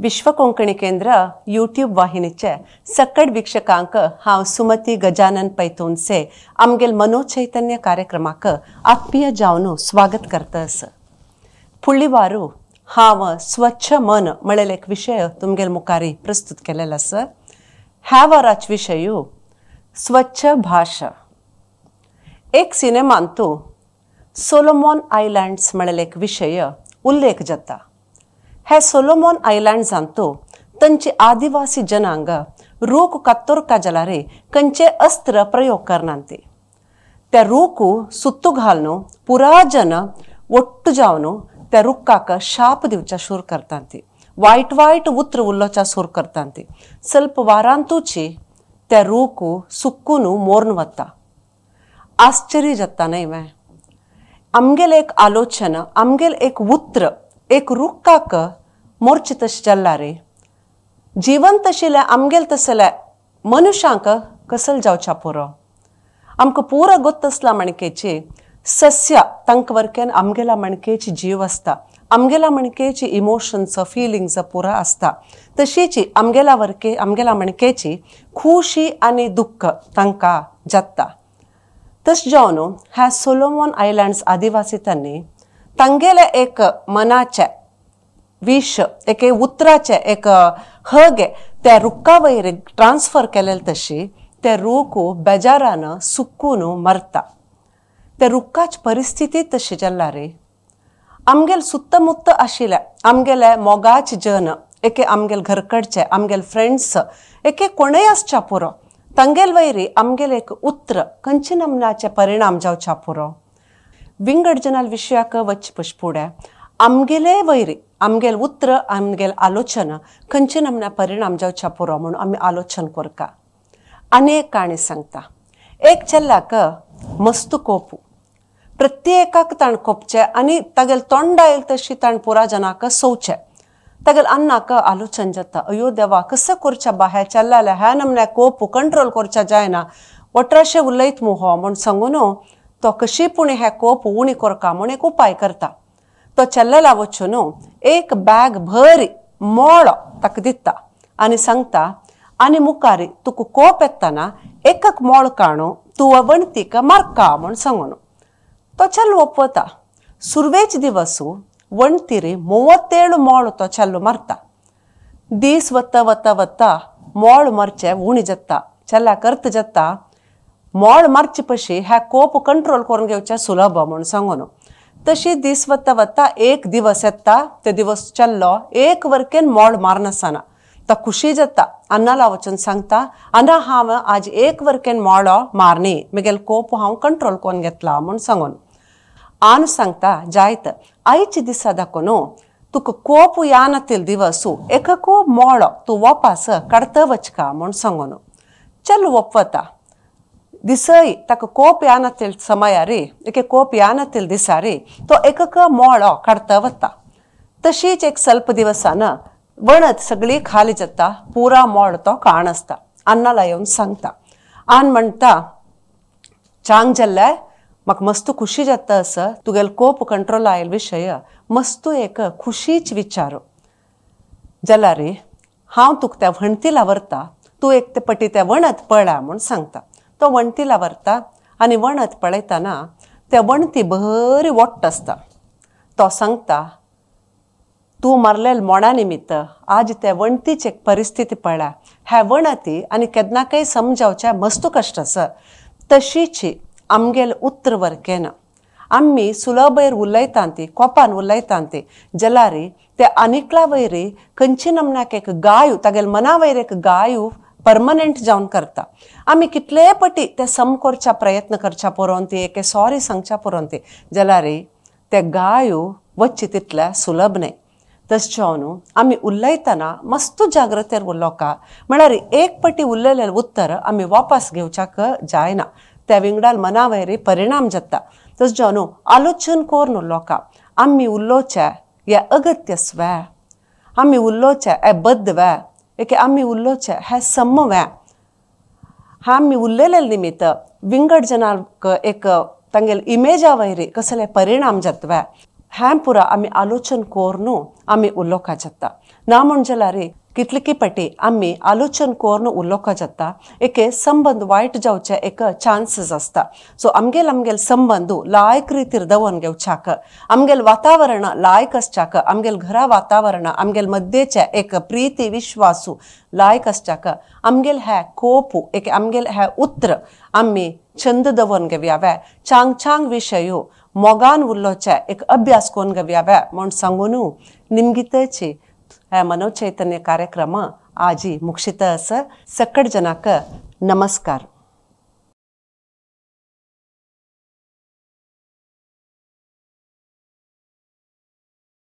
विश्व कोंकणी केंद्र यूट्यूब वाहिनीचे सकड वीक्षकांक हा सुमती गजानन पैतोनसे आमगेल मनोचैतन्य कार्यक्रमाक आत्मीय जावनू स्वागत करतस फुडली वारू हांव स्वच्छ मन म्हणलेलो एक विशय तुमगेल मुखारी प्रस्तुत केलेलो आसा ह्या वराच विशयू स्वच्छ भाषा एक सिनेमान तूं सोलोमॉन आयलँड्स म्हणलेलो एक विशय उल्लेख जाता हे सोलोमॉन आयलँड्स हांतो तांची आदिवासी जनांग रोख कत्तोर काजलारे खंयचे अस्त्र प्रयोग करनात ते त्या रोखू सुत्तू घालनो पुरा जन ಒಟ್ಟು ಜಾವನು ತೆ ರುಕ್ಕಾಕ ಶಾಪ ದಿವಚ ಶುರು ಕರ್ತಾಂತಿ ವಾಯ್ಟ್ ವಾಯ್ಟ್ ಉತ್ರ ಉಲ್ಲೋಚ ಶುರು ಕರ್ತಾಂತಿ ಸ್ವಲ್ಪ ವಾರಾಂತೂಚಿ ತೆ ರೂಕು ಸುಕ್ಕುನು ಮೋರ್ನ್ ವತ್ತ ಆಶ್ಚರ್ಯ ಜತ್ತಾನೆ ಇವೆ ಅಮ್ಗೆಲ್ ಏಕ್ ಆಲೋಚನ ಅಮ್ಗೆಲ್ ಏಕ್ ಉತ್ರ ಏಕ್ ರುಕ್ಕಾಕ मोर्च तश चल्ला रे जीवन तशिले आमगेल तसले मनुष्यांक कसल जावच्या पुरो आमकां पुरो गोत्त आसला मणकेची सस्य तांकां वरकेन आमगेला मणकेची जीव आसता आमगेला मणकेची इमोशन्स फीलिंग्स पुरो आसता तशीची अमगेला वरके अमगेला मणकेची खुशी आनी दुख्ख तांकां जत्ता तस जानो ह्या सोलोमोन आयलँड्स आदिवासी तांनी तांगेले एक मनाचे विष एके उतराचे एक हगे त्या रुखा वयर ट्रान्स्फर केलेले तशी ते रूख बेजारान सुकून मरता ते रुक्काच परिस्थिती तशी जाल्ला रे आमगेल सुत्तमुत्त आशिले आमगेले मोगाच जन एके आमगेल घरकडचे आमगेल फ्रेंड्स एके कोणय आसच्या पुरो तांगेल वयरी आमगेले एक उतर खंयचे नमनाचे परिणाम जावच्या पुरो विंगड जनाल विशयाक वच फुडें आमगेले वैरी आमगेल उतर आमगेल आलोचना खंचे नमने परिणाम जावच्या पुरो म्हणून आमी आलोचन करता आनी एक काणी सांगता एक चल्लाक मस्त कोपू प्रत्येकाक ताण कोपचे आनी तागेल तोंड आयल तशी ताण पुरा जनाक सोवचे तागेल अन्नाक आलोचन जाता अयो देवा कसं करच्या बाहेर हे ह्या नमण्या कोपू कंट्रोल करच्या जायना वटराशें उलयत मुहो म्हूण सांगून तो कशी पुणे हे कोप उणी करका म्हूण एक उपाय करता तो चेल्ल्याला न्हू एक बॅग भरी ताका तिता आणि सांगता आणि मुखारे तुका कोप येतना एकक मोळ काणो तू वणतीक तिक मारका म्हणून सांगू न तो चालवता सुरवेच दिवसू वण्टीरे मोवतेळ मोळ तो चालू मारता दिस वता वता वता मोळ मरचे उणी जाता चला अर्थ जाता मोळ मारचे पशी कोप कंट्रोल करून घेऊ सुलभ म्हणून सांगून तशी दीस वत्ता एक दिवस येता ते दिवस चल्लो एक वरकेन मोड मारनासना ता खुशी जाता अन्नाला वचन सांगता अन्ना हांव आज एक वरकेन मोळो मारनी म्हगेलो कोप हांव कंट्रोल करून घेतला म्हूण सांगून आन सांगता जायत आईच्या दिसा दाखो न्हू तुका कोप यानातील दिवसू को मोळो तूं वपास कडत वचका म्हूण सांगून चल वप वता दिसय ताका कोप ಯಾನ ತಿಳ್ समया रे एक कोप ಯಾನ ತಿಳ್ दिसा रे तो एकक मोळो काडता वता तशीच एक सल्प दिवसान वणत सगळी खाली जाता पुरा मोळ तो काण असता अन्नाला येऊन सांगता आन म्हणता चांग जाल्ल्याय म्हाका मस्त खुशी जाता अस तुगेल कोप कंट्रोल आयल विशय मस्त एक खुशीच विचार जाला रे हांव तुका त्या वणती लावरता तूं एक ते पटी त्या वणत पळा म्हूण सांगता तो वणतीला वरता आणि वणत पळयतना त्या वणती बरी वट्ट असता तो सांगता तू मरलेल मोणा निमित्त आज त्या वणतीची परिस्थिती पळ्या ह्या वणती आनी काही समजावच्या मस्त कश्ट आसा तशीची आमगेल उत्तर वर केना आम्ही सुलभैर उलयतां ती कोपान उलयता ती जलारी ते अनिकला वैरी खंयची नमनाक एक गायू तागेल मना वयर एक गायू परमनंट जावन करता आमी कितले पटी ते सम करच्या प्रयत्न करच्या पुरोन ती एके सॉरी सांगच्या पुरोन ती जाल्यार ते गायो वच्ची तितल्या सुलभ न्हय तसच्या न्हू आमी उलयतना मस्त जाग्रतेर उलोवका म्हळ्यार एक पटी उरलेलें उत्तर आमी वापस घेवच्याक जायना त्या विंगडाल मना वयरी परिणाम जाता तस न्हू आलोचन न्हू लोका आमी उलोवच्या हे अगत्य स्वे आमी उरलोचे हे बद्द वे आम्ही उल्लोचे है सम हा आम्ही उरलेले निमित्त विंगडजना एक तांगेल इमेज वयरी कसले परिणाम जतवा हॅ पु आलोचन कोर नू आम्ही उलो का ना कितलिकी पाटी आमी आलोचन करून उलोवपाक जाता एके संबंद वायट जावचे एक चान्सीस आसता सो आमगेल आमगेल संबंद लायक रितीर दवरून घेवच्याक आमगेल वातावरण लायक आसच्याक आमगेल घरा वातावरण आमगेल मद्देचे एक प्रिती विश्वासू लायक आसच्याक आमगेल हे कोप एक आमगेल हे उत्र आमी छंद दवरून घेवयावे छांग छांग विशयो मोगान उल्लोचे एक अभ्यास करून घेवयावे म्हूण सांगून निमगितेची ಮನೋಚೈತನ್ಯ ಕಾರ್ಯಕ್ರಮ ಆಜಿ ಮುಕ್ಷಿತ ಸರ್ ಸಕ್ಕಡ್ ಜನಕ ನಮಸ್ಕಾರ